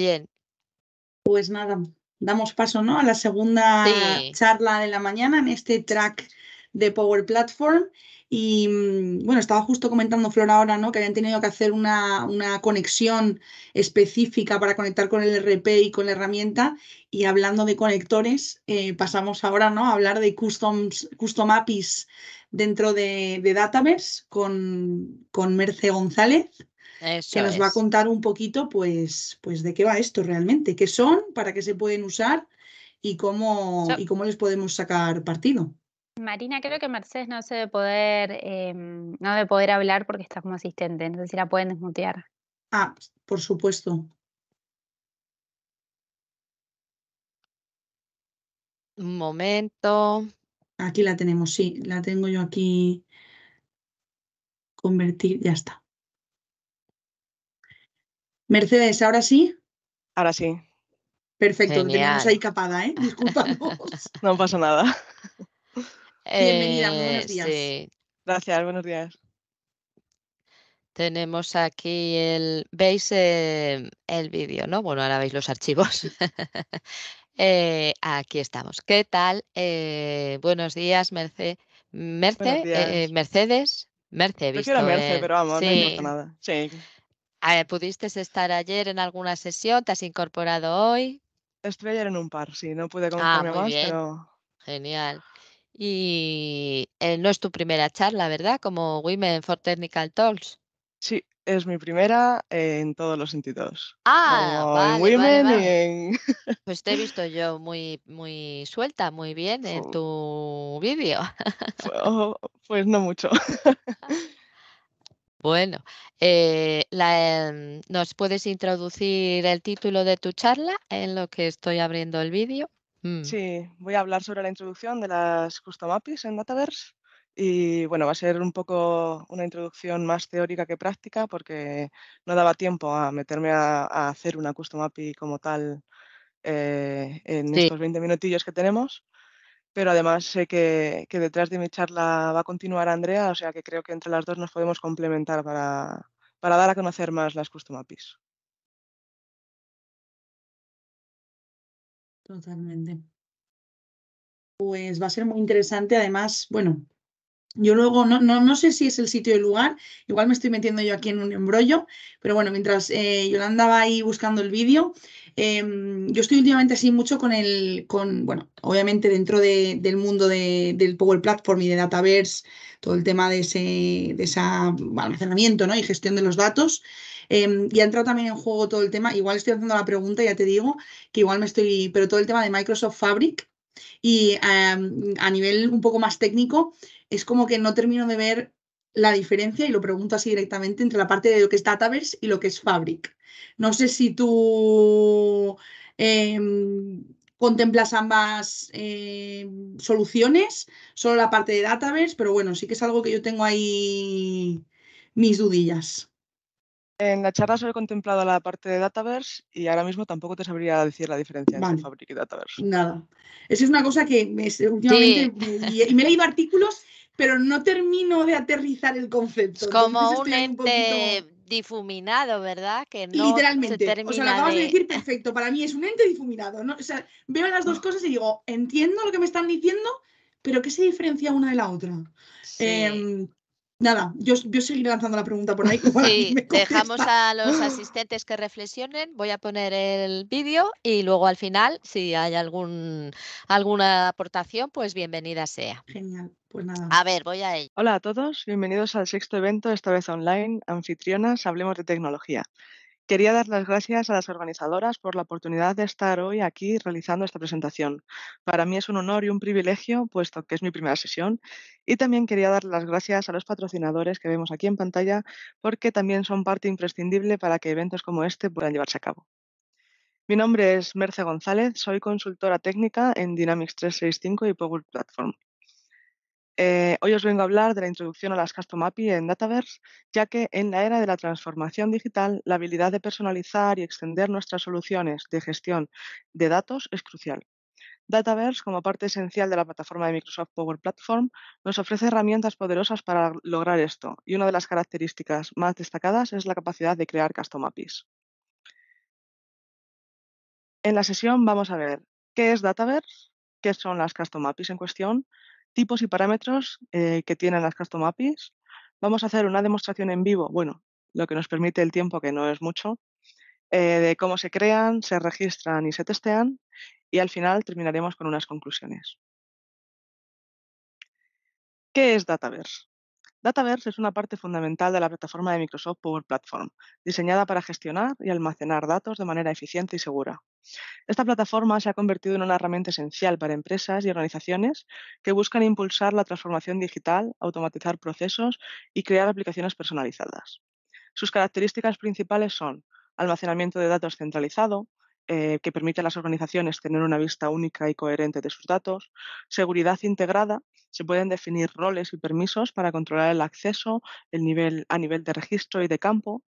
Bien. Pues nada, damos paso ¿no? a la segunda charla de la mañana en este track de Power Platform. Y mm, bueno, estaba justo comentando Flor ahora, ¿no? Que habían tenido que hacer una, una, conexión específica para conectar con el RP y con la herramienta. Y hablando de conectores, eh, pasamos ahora, ¿no? A hablar de custom APIs dentro de, de con, con Merce González, que nos va a contar un poquito pues, pues de qué va esto realmente, qué son, para qué se pueden usar y cómo, y cómo les podemos sacar partido. Marina, creo que Mercedes no se de poder, em, no de poder hablar porque está como asistente. No sé si la pueden desmutear. Ah, por supuesto. Un momento. Aquí la tenemos, sí, la tengo yo aquí. Convertir, ya está. Mercedes, ¿ahora sí? Ahora sí. Perfecto, tenemos ahí capada, ¿eh? Disculpamos. no pasa nada. Bienvenida, buenos eh, días. Gracias, buenos días. Tenemos aquí el. ¿Veis eh, el vídeo, no? Bueno, ahora veis los archivos. Eh, aquí estamos. ¿Qué tal? Eh, buenos días, Merce, eh, Mercedes. Merce, ¿Pudiste estar ayer en alguna sesión? ¿Te has incorporado hoy? Estuve ayer en un par, sí, no pude ah, contarme más, Genial. Y eh, no es tu primera charla, ¿verdad? Como Women for Technical Talks. Sí, es mi primera en todos los sentidos. Ah, muy bien. en Pues te he visto yo muy, muy suelta, muy bien en tu vídeo. Oh, pues no mucho. Bueno, eh, em, ¿nos puedes introducir el título de tu charla en lo que estoy abriendo el vídeo? Mm. Sí, voy a hablar sobre la introducción de las custom APIs en Dataverse y bueno, va a ser un poco una introducción más teórica que práctica porque no daba tiempo a meterme a, hacer una custom API como tal eh, en estos 20 minutillos que tenemos. Pero además sé que, detrás de mi charla va a continuar Andrea, o sea que creo que entre las dos nos podemos complementar para, para dar a conocer más las custom APIs. Totalmente. Pues va a ser muy interesante. Además, bueno, yo luego no, no, no, sé si es el sitio y el lugar, igual me estoy metiendo yo aquí en un embrollo, pero bueno, mientras eh, Yolanda va ahí buscando el vídeo, em, yo estoy últimamente así mucho con el, con, bueno, obviamente dentro del mundo del Power Platform y de Dataverse, todo el tema de ese, de almacenamiento ¿no? y gestión de los datos. Em, y ha entrado también en juego todo el tema, igual estoy haciendo la pregunta, ya te digo, que igual me estoy, pero todo el tema de Microsoft Fabric, y em, a nivel un poco más técnico, es como que no termino de ver la diferencia, y lo pregunto así directamente, entre la parte de lo que es Dataverse y lo que es Fabric. No sé si tú em, contemplas ambas em, soluciones, solo la parte de Dataverse, pero bueno, sí que es algo que yo tengo ahí mis dudillas. En la charla solo he contemplado la parte de Dataverse y ahora mismo tampoco te sabría decir la diferencia entre Fabric y Dataverse. Nada. Esa es una cosa que me, últimamente. y, me he leído artículos pero no termino de aterrizar el concepto. Es como un ente difuminado, ¿verdad? Que no Literalmente. o sea, lo acabas de... decir perfecto. Para mí es un ente difuminado. ¿no? O sea, veo las dos ah. cosas y digo, entiendo lo que me están diciendo, pero ¿qué se diferencia una de la otra? Sí. Em, Nada, yo, yo seguiré lanzando la pregunta por ahí. Sí, dejamos a los asistentes que reflexionen. Voy a poner el vídeo y luego al final, si hay algún, alguna aportación, pues bienvenida sea. Genial, pues nada. A ver, voy a ello. Hola a todos, bienvenidos al sexto evento, esta vez online, anfitrionas, hablemos de tecnología. Quería dar las gracias a las organizadoras por la oportunidad de estar hoy aquí realizando esta presentación. Para mí es un honor y un privilegio, puesto que es mi primera sesión. Y también quería dar las gracias a los patrocinadores que vemos aquí en pantalla, porque también son parte imprescindible para que eventos como este puedan llevarse a cabo. Mi nombre es Merce González, soy consultora técnica en Dynamics 365 y Power Platform. Eh, hoy os vengo a hablar de la introducción a las Custom API en Dataverse, ya que en la era de la transformación digital, la habilidad de personalizar y extender nuestras soluciones de gestión de datos es crucial. Dataverse, como parte esencial de la plataforma de Microsoft Power Platform, nos ofrece herramientas poderosas para lograr esto, y una de las características más destacadas es la capacidad de crear Custom APIs. En la sesión vamos a ver qué es Dataverse, qué son las Custom APIs en cuestión, tipos y parámetros eh, que tienen las custom APIs. Vamos a hacer una demostración en vivo, bueno, lo que nos permite el tiempo, que no es mucho, eh, de cómo se crean, se registran y se testean. Y al final terminaremos con unas conclusiones. ¿Qué es Dataverse? Dataverse es una parte fundamental de la plataforma de Microsoft Power Platform, diseñada para gestionar y almacenar datos de manera eficiente y segura. Esta plataforma se ha convertido en una herramienta esencial para empresas y organizaciones que buscan impulsar la transformación digital, automatizar procesos y crear aplicaciones personalizadas. Sus características principales son almacenamiento de datos centralizado, eh, que permite a las organizaciones tener una vista única y coherente de sus datos. Seguridad integrada. Se pueden definir roles y permisos para controlar el acceso el nivel, a nivel de registro y de campo.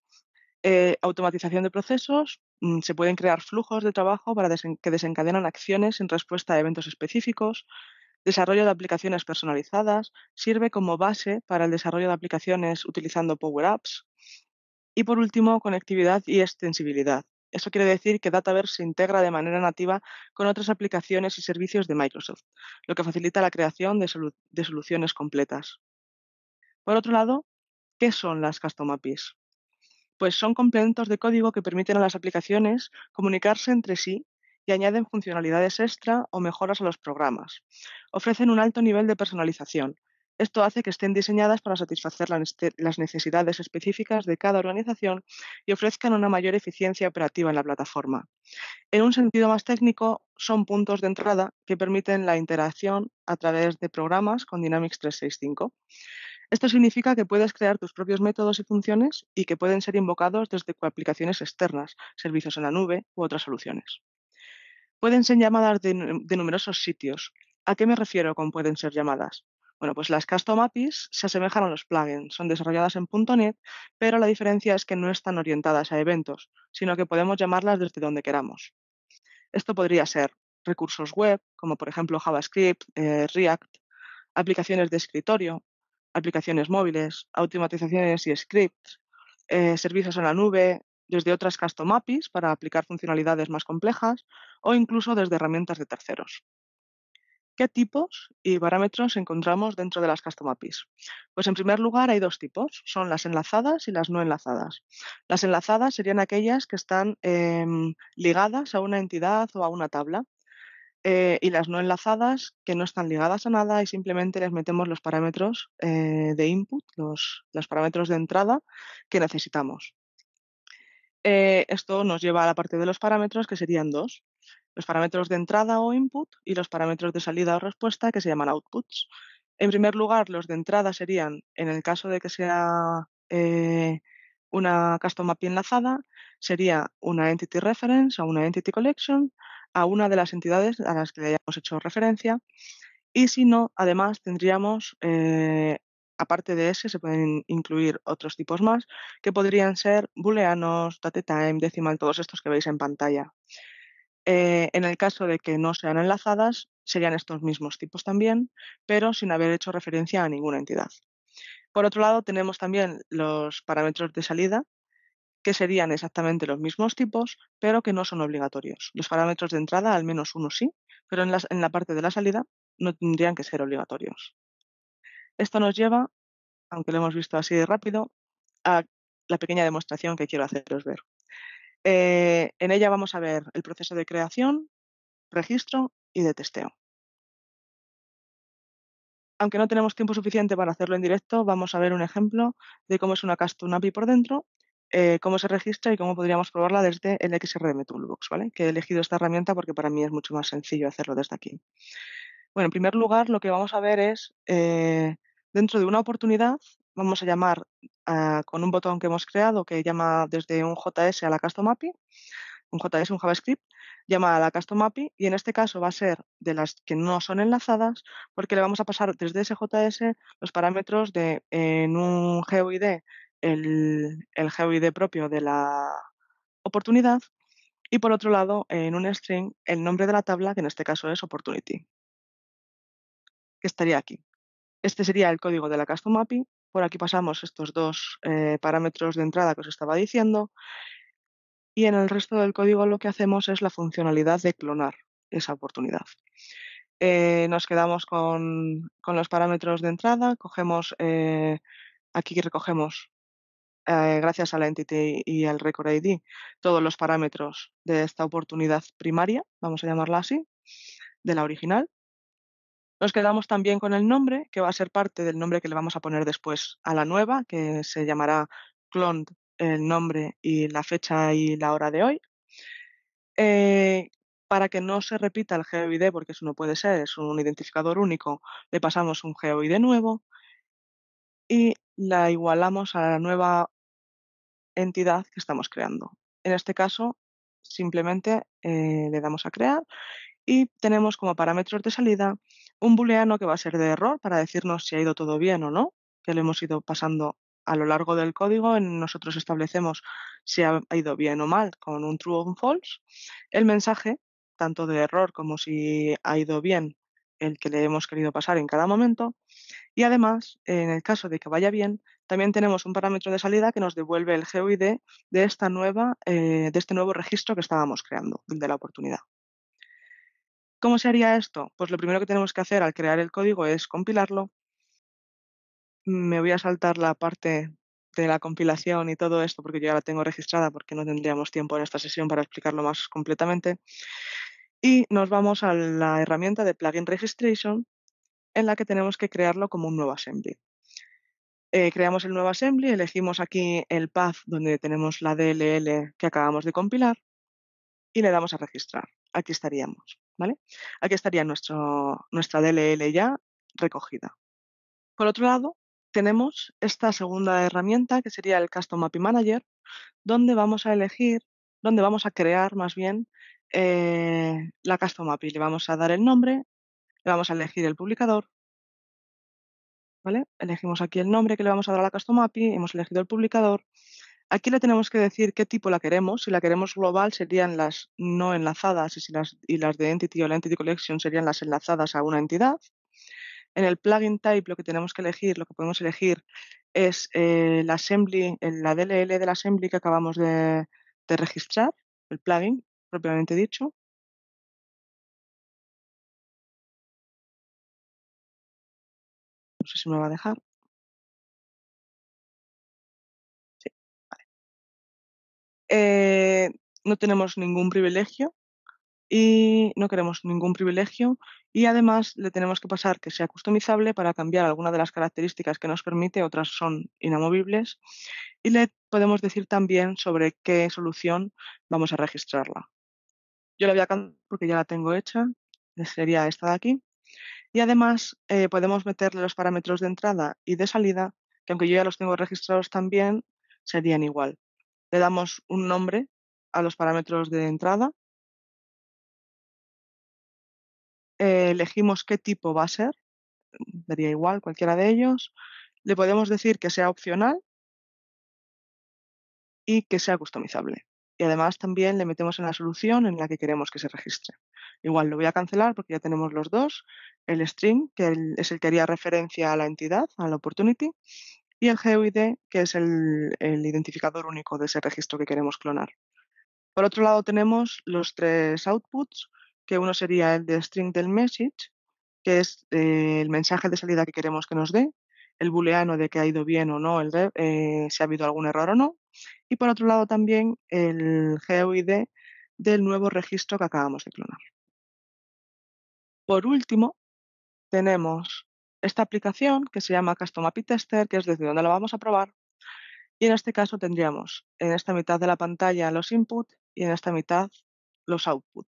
Eh, automatización de procesos. Mm, se pueden crear flujos de trabajo para que desencadenan acciones en respuesta a eventos específicos desarrollo de aplicaciones personalizadas, sirve como base para el desarrollo de aplicaciones utilizando Power Apps. Y por último, conectividad y extensibilidad. Eso quiere decir que Dataverse se integra de manera nativa con otras aplicaciones y servicios de Microsoft, lo que facilita la creación de, soluciones completas. Por otro lado, ¿qué son las Custom APIs? Pues son complementos de código que permiten a las aplicaciones comunicarse entre sí y añaden funcionalidades extra o mejoras a los programas. Ofrecen un alto nivel de personalización, esto hace que estén diseñadas para satisfacer las necesidades específicas de cada organización y ofrezcan una mayor eficiencia operativa en la plataforma. En un sentido más técnico, son puntos de entrada que permiten la interacción a través de programas con Dynamics 365. Esto significa que puedes crear tus propios métodos y funciones y que pueden ser invocados desde aplicaciones externas, servicios en la nube u otras soluciones. Pueden ser llamadas de, numerosos sitios. ¿A qué me refiero con pueden ser llamadas? Bueno, pues las Custom APIs se asemejan a los plugins, son desarrolladas en .NET, pero la diferencia es que no están orientadas a eventos, sino que podemos llamarlas desde donde queramos. Esto podría ser recursos web, como por ejemplo JavaScript, eh, React, aplicaciones de escritorio, aplicaciones móviles, automatizaciones y scripts, eh, servicios en la nube, desde otras custom APIs para aplicar funcionalidades más complejas o incluso desde herramientas de terceros. ¿Qué tipos y parámetros encontramos dentro de las Custom APIs? Pues en primer lugar hay dos tipos, son las enlazadas y las no enlazadas. Las enlazadas serían aquellas que están em, ligadas a una entidad o a una tabla. Eh, y las no enlazadas que no están ligadas a nada y simplemente les metemos los parámetros eh, de input, los, parámetros de entrada que necesitamos. Eh, esto nos lleva a la parte de los parámetros que serían dos los parámetros de entrada o input y los parámetros de salida o respuesta que se llaman outputs. En primer lugar, los de entrada serían, en el caso de que sea eh, una custom API enlazada, sería una entity reference o una entity collection a una de las entidades a las que le hayamos hecho referencia. Y si no, además tendríamos, eh, aparte de ese, se pueden incluir otros tipos más, que podrían ser booleanos, datetime, decimal, todos estos que veis en pantalla. Eh, en el caso de que no sean enlazadas, serían estos mismos tipos también, pero sin haber hecho referencia a ninguna entidad. Por otro lado, tenemos también los parámetros de salida, que serían exactamente los mismos tipos, pero que no son obligatorios. Los parámetros de entrada, al menos uno sí, pero en la, en la parte de la salida no tendrían que ser obligatorios. Esto nos lleva, aunque lo hemos visto así de rápido, a la pequeña demostración que quiero haceros ver. Eh, en ella vamos a ver el proceso de creación, registro y de testeo. Aunque no tenemos tiempo suficiente para hacerlo en directo, vamos a ver un ejemplo de cómo es una custom API por dentro, eh, cómo se registra y cómo podríamos probarla desde el XRM Toolbox, que he elegido esta herramienta porque para mí es mucho más sencillo hacerlo desde aquí. Bueno, en primer lugar, lo que vamos a ver es, eh, dentro de una oportunidad, vamos a llamar Ah, con un botón que hemos creado que llama desde un JS a la Custom API, un JS, un JavaScript, llama a la Custom API y en este caso va a ser de las que no son enlazadas porque le vamos a pasar desde ese JS los parámetros de en un GUID, el, el GUID propio de la oportunidad y por otro lado en un string el nombre de la tabla que en este caso es opportunity, que estaría aquí. Este sería el código de la Custom API por aquí pasamos estos dos eh, parámetros de entrada que os estaba diciendo. Y en el resto del código lo que hacemos es la funcionalidad de clonar esa oportunidad. Eh, nos quedamos con, los parámetros de entrada, cogemos, eh, aquí recogemos, gracias a la entity y al record ID, todos los parámetros de esta oportunidad primaria, vamos a llamarla así, de la original, nos quedamos también con el nombre, que va a ser parte del nombre que le vamos a poner después a la nueva, que se llamará clon, el nombre y la fecha y la hora de hoy. Eh, para que no se repita el GeoID, porque eso no puede ser, es un identificador único, le pasamos un GeoID nuevo y la igualamos a la nueva entidad que estamos creando. En este caso, simplemente eh, le damos a crear y tenemos como parámetros de salida un booleano que va a ser de error para decirnos si ha ido todo bien o no, que le hemos ido pasando a lo largo del código. Nosotros establecemos si ha ido bien o mal con un true o un false. El mensaje, tanto de error como si ha ido bien el que le hemos querido pasar en cada momento. Y además, en el caso de que vaya bien, también tenemos un parámetro de salida que nos devuelve el GUID de, esta nueva, eh, de este nuevo registro que estábamos creando, de la oportunidad. ¿Cómo se haría esto? Pues lo primero que tenemos que hacer al crear el código es compilarlo. Me voy a saltar la parte de la compilación y todo esto porque yo ya la tengo registrada porque no tendríamos tiempo en esta sesión para explicarlo más completamente. Y nos vamos a la herramienta de Plugin Registration en la que tenemos que crearlo como un nuevo assembly. Eh, creamos el nuevo assembly, elegimos aquí el path donde tenemos la DLL que acabamos de compilar y le damos a registrar aquí estaríamos, ¿vale? Aquí estaría nuestro, nuestra DLL ya recogida. Por otro lado, tenemos esta segunda herramienta que sería el Custom API Manager, donde vamos a elegir, donde vamos a crear más bien eh, la Custom API. Le vamos a dar el nombre, le vamos a elegir el publicador, ¿vale? Elegimos aquí el nombre que le vamos a dar a la Custom API, hemos elegido el publicador Aquí le tenemos que decir qué tipo la queremos. Si la queremos global, serían las no enlazadas y, si las, las de Entity o la Entity Collection serían las enlazadas a una entidad. En el plugin type lo que tenemos que elegir, lo que podemos elegir es eh, la assembly, la DLL de la assembly que acabamos de registrar, el plugin propiamente dicho. No sé si me va a dejar. Eh, no tenemos ningún privilegio y no queremos ningún privilegio y además le tenemos que pasar que sea customizable para cambiar alguna de las características que nos permite, otras son inamovibles y le podemos decir también sobre qué solución vamos a registrarla. Yo la voy a cambiar porque ya la tengo hecha, sería esta de aquí y además eh, podemos meterle los parámetros de entrada y de salida que aunque yo ya los tengo registrados también, serían igual le damos un nombre a los parámetros de entrada, eh, elegimos qué tipo va a ser, mm, Vería igual cualquiera de ellos, le podemos decir que sea opcional y que sea customizable. Y además también le metemos en la solución en la que queremos que se registre. Igual lo voy a cancelar porque ya tenemos los dos, el string que es el que haría referencia a la entidad, a la opportunity, y el GUID, que es el, identificador único de ese registro que queremos clonar. Por otro lado, tenemos los tres outputs, que uno sería el de string del message, que es eh, el mensaje de salida que queremos que nos dé, el booleano de que ha ido bien o no, el eh, si ha habido algún error o no, y por otro lado también el GUID del nuevo registro que acabamos de clonar. Por último, tenemos esta aplicación que se llama Custom API Tester, que es desde donde la vamos a probar. Y en este caso tendríamos en esta mitad de la pantalla los input y en esta mitad los output.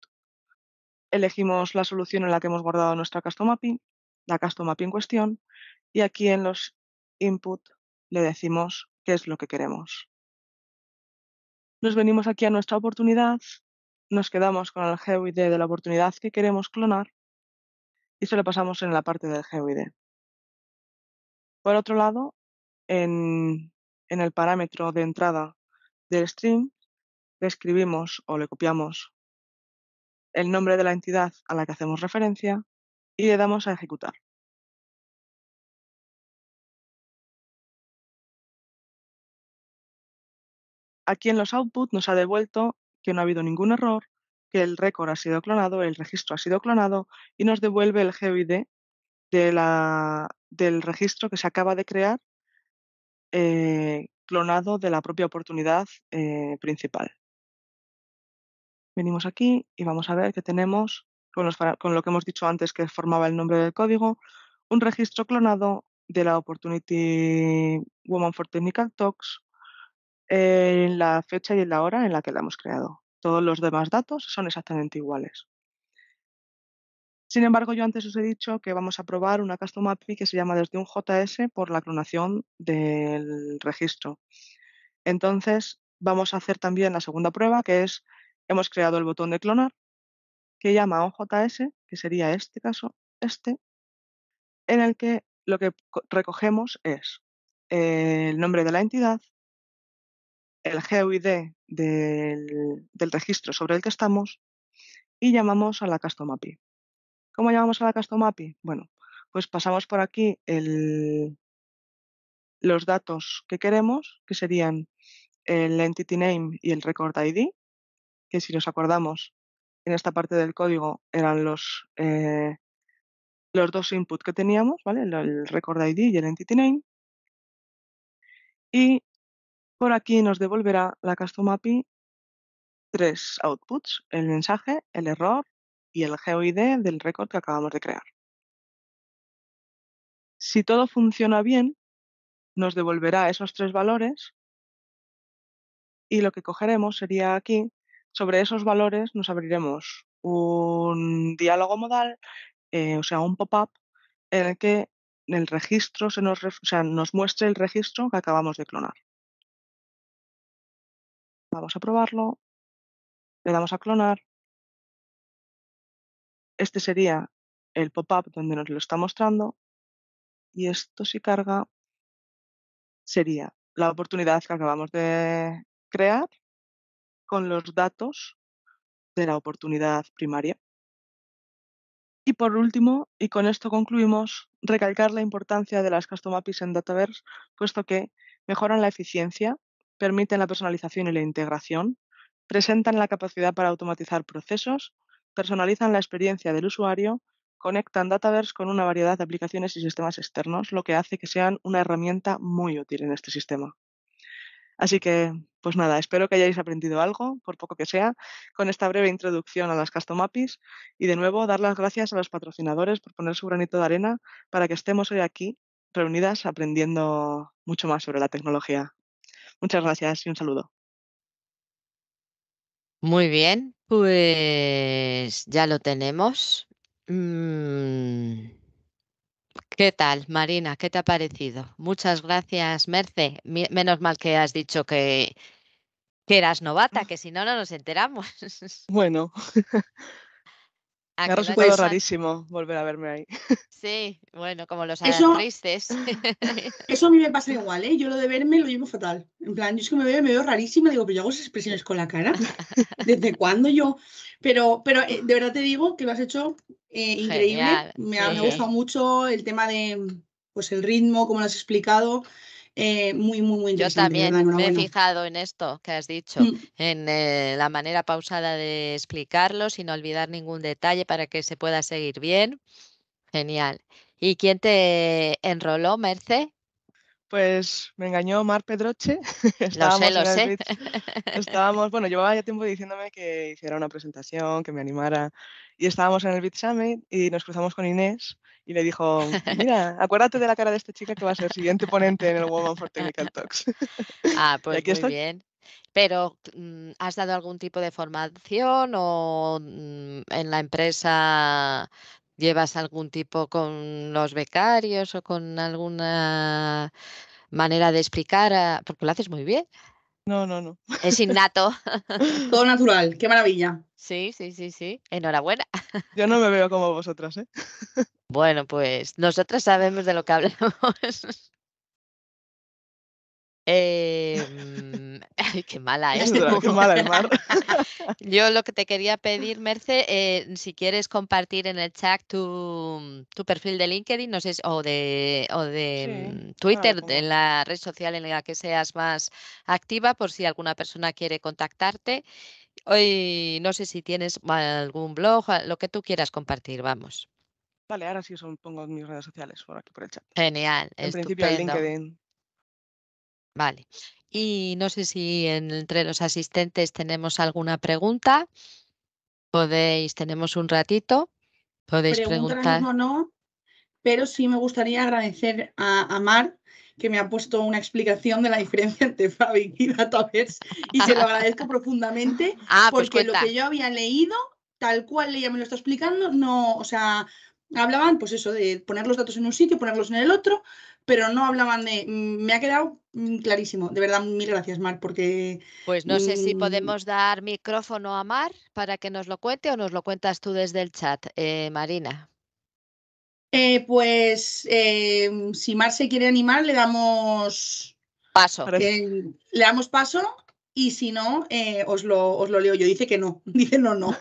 Elegimos la solución en la que hemos guardado nuestra Custom API, la Custom API en cuestión, y aquí en los input le decimos qué es lo que queremos. Nos venimos aquí a nuestra oportunidad, nos quedamos con el GUID de la oportunidad que queremos clonar y se lo pasamos en la parte del GUID. Por otro lado, en, en el parámetro de entrada del stream, le escribimos o le copiamos el nombre de la entidad a la que hacemos referencia y le damos a ejecutar. Aquí en los outputs nos ha devuelto que no ha habido ningún error que el récord ha sido clonado, el registro ha sido clonado y nos devuelve el GUID del registro que se acaba de crear eh, clonado de la propia oportunidad eh, principal. Venimos aquí y vamos a ver que tenemos, con, con lo que hemos dicho antes que formaba el nombre del código, un registro clonado de la Opportunity Woman for Technical Talks en la fecha y en la hora en la que la hemos creado. Todos los demás datos son exactamente iguales. Sin embargo, yo antes os he dicho que vamos a probar una custom API que se llama desde un JS por la clonación del registro. Entonces, vamos a hacer también la segunda prueba, que es, hemos creado el botón de clonar, que llama a un JS, que sería este caso, este, en el que lo que recogemos es el nombre de la entidad, el GUID del, registro sobre el que estamos y llamamos a la Custom API. ¿Cómo llamamos a la Custom API? Bueno, pues pasamos por aquí los datos que queremos, que serían el Entity Name y el Record ID, que si nos acordamos, en esta parte del código eran los, eh, los dos inputs que teníamos, ¿vale? el, el Record ID y el Entity Name. Y por aquí nos devolverá la Custom API tres outputs, el mensaje, el error y el geoid del récord que acabamos de crear. Si todo funciona bien, nos devolverá esos tres valores y lo que cogeremos sería aquí, sobre esos valores nos abriremos un diálogo modal, eh, o sea, un pop-up en el que el registro se nos, o nos muestre el registro que acabamos de clonar. Vamos a probarlo. Le damos a clonar. Este sería el pop-up donde nos lo está mostrando. Y esto si carga sería la oportunidad que acabamos de crear con los datos de la oportunidad primaria. Y por último, y con esto concluimos, recalcar la importancia de las Custom APIs en Dataverse, puesto que mejoran la eficiencia permiten la personalización y la integración, presentan la capacidad para automatizar procesos, personalizan la experiencia del usuario, conectan Dataverse con una variedad de aplicaciones y sistemas externos, lo que hace que sean una herramienta muy útil en este sistema. Así que, pues nada, espero que hayáis aprendido algo, por poco que sea, con esta breve introducción a las Custom APIs y de nuevo dar las gracias a los patrocinadores por poner su granito de arena para que estemos hoy aquí reunidas aprendiendo mucho más sobre la tecnología. Muchas gracias y un saludo. Muy bien, pues ya lo tenemos. Mm, ¿Qué tal, Marina? ¿Qué te ha parecido? Muchas gracias, Merce. Menos mal que has dicho que, que eras novata, ah. que si no, no nos enteramos. Bueno. Me ha resultado rarísimo volver a verme ahí. Sí, bueno, como los eso, tristes. Eso a mí me pasa igual, ¿eh? Yo lo de verme lo llevo fatal. En plan, yo es que me veo, me veo rarísima, digo, pero yo hago esas expresiones con la cara. ¿Desde cuándo yo? Pero, pero eh, de verdad te digo que lo has hecho eh, increíble. me, ha, gustado mucho el tema de, pues el ritmo, como lo has explicado. Eh, muy, muy, muy interesante. Yo también me he fijado en esto que has dicho, mm. en eh, la manera pausada de explicarlo, sin olvidar ningún detalle para que se pueda seguir bien. Genial. ¿Y quién te enroló, Merce? Pues me engañó Mar Pedroche. Lo sé, lo sé. Estábamos, bueno, llevaba ya tiempo diciéndome que hiciera una presentación, que me animara. Y estábamos en el Beat Summit y nos cruzamos con Inés y le dijo, mira, acuérdate de la cara de esta chica que va a ser siguiente ponente en el Woman for Technical Talks. Ah, pues muy bien. Pero, mm, ¿has dado algún tipo de formación o mm, en la empresa llevas algún tipo con los becarios o con alguna manera de explicar? Porque lo haces muy bien. No, no, no. Es innato. Todo natural, qué maravilla. Sí, sí, sí, sí. Enhorabuena. Yo no me veo como vosotras, ¿eh? Bueno, pues nosotras sabemos de lo que hablamos. Eh, ay, qué mala es. ¿eh? qué mala Mar. Yo lo que te quería pedir, Merce, eh, si quieres compartir en el chat tu, perfil de LinkedIn, no sé, o de, o de mm, Twitter, en la red social en la que seas más activa, por si alguna persona quiere contactarte. Hoy no sé si tienes algún blog, lo que tú quieras compartir, vamos. Vale, ahora sí os pongo mis redes sociales por aquí por el chat. Genial, estupendo. Vale. Y no sé si entre los asistentes tenemos alguna pregunta. Podéis, tenemos un ratito. Podéis preguntar. No, no, pero sí me gustaría agradecer a, a Mar que me ha puesto una explicación de la diferencia entre Fabi y Dataverse y se lo agradezco profundamente ah, pues porque lo que yo había leído, tal cual ella me lo está explicando, no, o sea, hablaban pues eso de poner los datos en un sitio, ponerlos en el otro, pero no hablaban de. Mm, me ha quedado mm, clarísimo. De verdad, mil gracias, Mar, porque. Pues no sé si mm, podemos dar micrófono a Mar para que nos lo cuente o nos lo cuentas tú desde el chat, eh, Marina. Eh, pues eh, si Mar se quiere animar, le damos paso. le damos paso y si no, eh, os lo, os, lo, leo yo. Dice que no, dice no, no.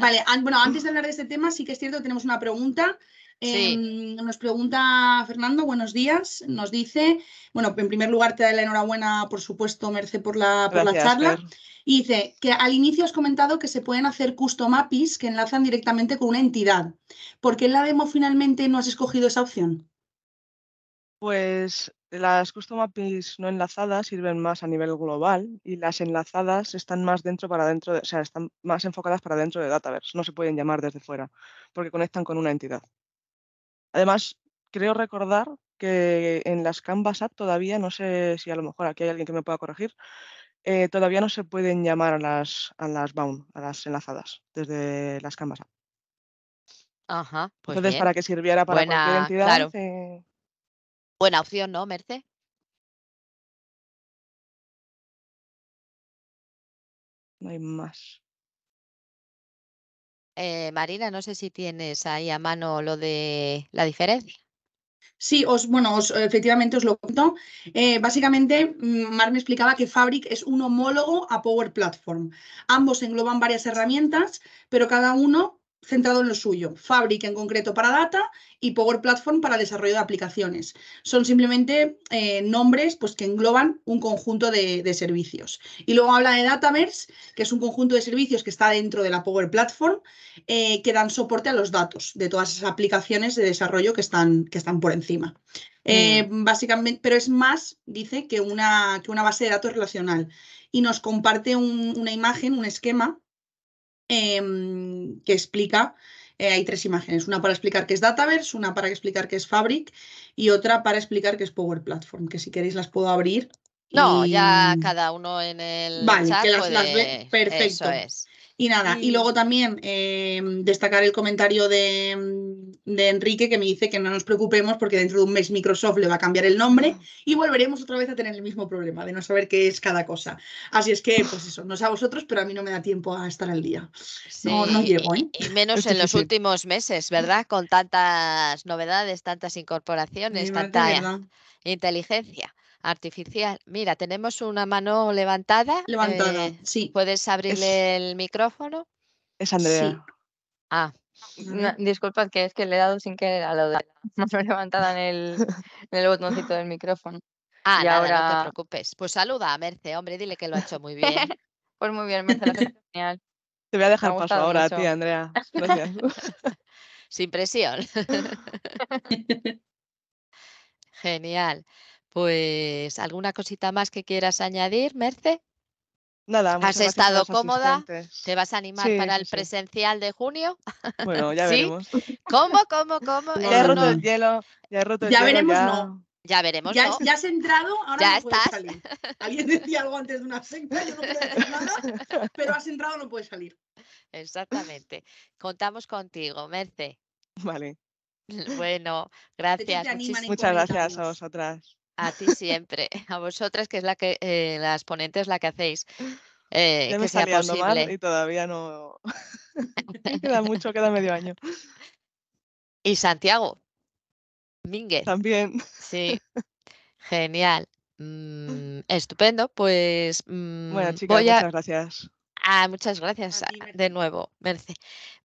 vale, bueno, antes de hablar de este tema, sí que es cierto tenemos una pregunta. Em, nos pregunta Fernando, buenos días. Nos dice, bueno, en primer lugar te da la enhorabuena, por supuesto, Merce, por la, por la charla. Y dice que al inicio has comentado que se pueden hacer custom APIs que enlazan directamente con una entidad. ¿Por qué en la demo finalmente no has escogido esa opción? Pues las custom APIs no enlazadas sirven más a nivel global y las enlazadas están más dentro para dentro, de, o sea, están más enfocadas para dentro de Dataverse, no se pueden llamar desde fuera porque conectan con una entidad. Además, creo recordar que en las Canvas App todavía, no sé si a lo mejor aquí hay alguien que me pueda corregir, eh, todavía no se pueden llamar a las, a las bound, a las enlazadas, desde las cámaras. Ajá. Pues Entonces, para que sirviera para Buena, cualquier entidad. Eh Buena opción, ¿no, Merce? No hay más. Eh, Marina, no sé si tienes ahí a mano lo de la diferencia. Sí, os, bueno, efectivamente os lo cuento. Eh, básicamente, mm, Mar me explicaba que Fabric es un homólogo a Power Platform. Ambos engloban varias herramientas, pero cada uno centrado en lo suyo, Fabric en concreto para data y Power Platform para desarrollo de aplicaciones. Son simplemente eh, nombres pues, que engloban un conjunto de, servicios. Y luego habla de Dataverse, que es un conjunto de servicios que está dentro de la Power Platform, eh, que dan soporte a los datos de todas esas aplicaciones de desarrollo que están, que están por encima. Eh, mm. Básicamente, pero es más, dice, que una, que una base de datos relacional. Y nos comparte una imagen, un esquema Em, que explica, eh, hay tres imágenes, una para explicar qué es Dataverse, una para explicar qué es Fabric y otra para explicar qué es Power Platform, que si queréis las puedo abrir. No, ya cada uno en el vale, que Perfecto. Y nada, y luego también eh, destacar el comentario de, Enrique que me dice que no nos preocupemos porque dentro de un mes Microsoft le va a cambiar el nombre y volveremos otra vez a tener el mismo problema de no saber qué es cada cosa. Así es que, pues eso, no sé a vosotros, pero a mí no me da tiempo a estar al día. No, llego, ¿eh? Y, menos en los últimos meses, ¿verdad? Con tantas novedades, tantas incorporaciones, tanta inteligencia artificial. Mira, tenemos una mano levantada. Levantada, eh, sí. ¿Puedes abrirle el micrófono? Es Andrea. Ah, disculpad que es que le he dado sin querer a la mano levantada en el, botoncito del micrófono. Ah, no te preocupes. Pues saluda a Merce, hombre, dile que lo ha hecho muy bien. pues muy bien, Merce, genial. Te voy a dejar paso ahora a ti, Andrea. Gracias. sin presión. Genial. Pues, ¿alguna cosita más que quieras añadir, Merce? Nada, ¿Has estado cómoda? ¿Te vas a animar para el presencial de junio? Bueno, ya veremos. ¿Cómo, cómo, cómo? Ya he eh, roto el hielo. Ya veremos, no. Ya veremos. Ya, no. ya has entrado, ahora ya no estás. puedes salir. Alguien decía algo antes de una fecha, yo no puedo decir nada, pero has entrado, no puedes salir. Exactamente. Contamos contigo, Merce. Vale. Bueno, gracias. Muchas gracias a vosotras. A ti siempre, a vosotras que es la que eh, las ponentes la que hacéis. Eh, me que sea Mal y todavía no queda mucho, queda medio año. Y Santiago Minguez También. Sí. Genial. Mm, estupendo. Pues mm, bueno, chicas, muchas gracias. Ah, muchas gracias ah, de nuevo, Merce.